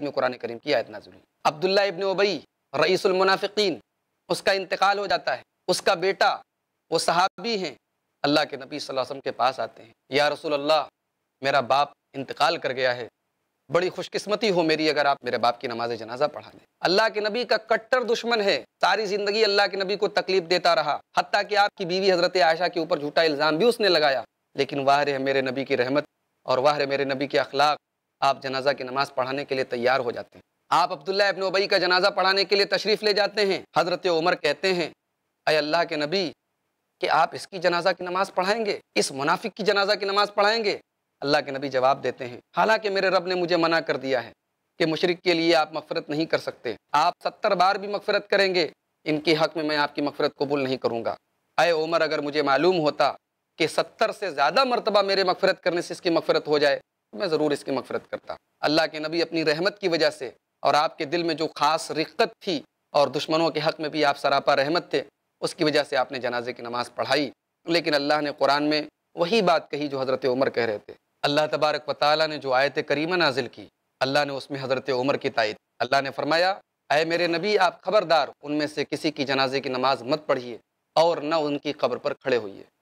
جو قرآن کریم کی آیت نازل ہوئی عبداللہ ابن عبی رئیس المنافقین اس کا انتقال ہو جاتا ہے اس کا بیٹا وہ صحابی ہیں اللہ کے نبی صلی اللہ علیہ وسلم کے پاس آتے ہیں یا رسول اللہ میرا باپ انتقال کر گیا ہے بڑی خوش قسمتی ہو میری اگر آپ میرے باپ کی نماز جنازہ پڑھا لیں اللہ کے نبی کا کٹر دشمن ہے ساری زندگی اللہ کے نبی کو تکلیف دیتا رہا حتیٰ کہ آپ کی بیوی حضرت عائشہ کے اوپر جھوٹا الزام بھی اس نے لگایا لیکن واہر ہے میرے نبی کی رحمت اور واہر ہے میرے نبی کے اخلاق آپ جنازہ کی نماز پڑھانے کے لیے تیار ہو جاتے ہیں آپ عبداللہ ابن عبی کا جنازہ پڑھانے کے لیے تشریف لے جاتے ہیں حضرت عمر کہتے ہیں اے اللہ کے نبی کہ آپ اس کی جنازہ کی نماز پڑھائیں گے اس منافق کی جنازہ کی نماز پڑھائیں گے اللہ کے نبی جواب دیتے ہیں حالانکہ میرے رب نے مجھے منع کر دیا ہے کہ مشرق کے لیے آپ مغفرت نہیں کر سکتے آپ ستر بار بھی مغفرت کریں گے ان کے حق میں میں آپ کی مغفرت قبول نہیں کروں گا اے عمر اگر مجھے معلوم ہوتا کہ ستر سے زیادہ مرتبہ میرے مغفرت کرنے سے اس کی مغفرت ہو جائے میں ضرور اس کی مغفرت کرتا ہوں اللہ کے نبی اپنی رحمت کی وجہ سے اور آپ کے دل میں جو خاص رقت تھی اور دشمنوں کے حق میں بھی آپ سراپا رحمت تھے اس کی وجہ سے آپ نے جنازے کی نماز پڑھائی لیکن اللہ نے قرآن میں وہی بات کہی جو حضرت عمر کہہ رہے تھے اللہ تبارک و تعالیٰ نے جو آیت کریمہ نازل کی اللہ نے اس میں حضرت عمر کی تائید اللہ نے فرمایا اے میرے نبی آپ خبردار ان میں سے کسی کی جنازے کی نماز مت پڑھیے اور نہ ان کی قبر پر کھڑے ہوئیے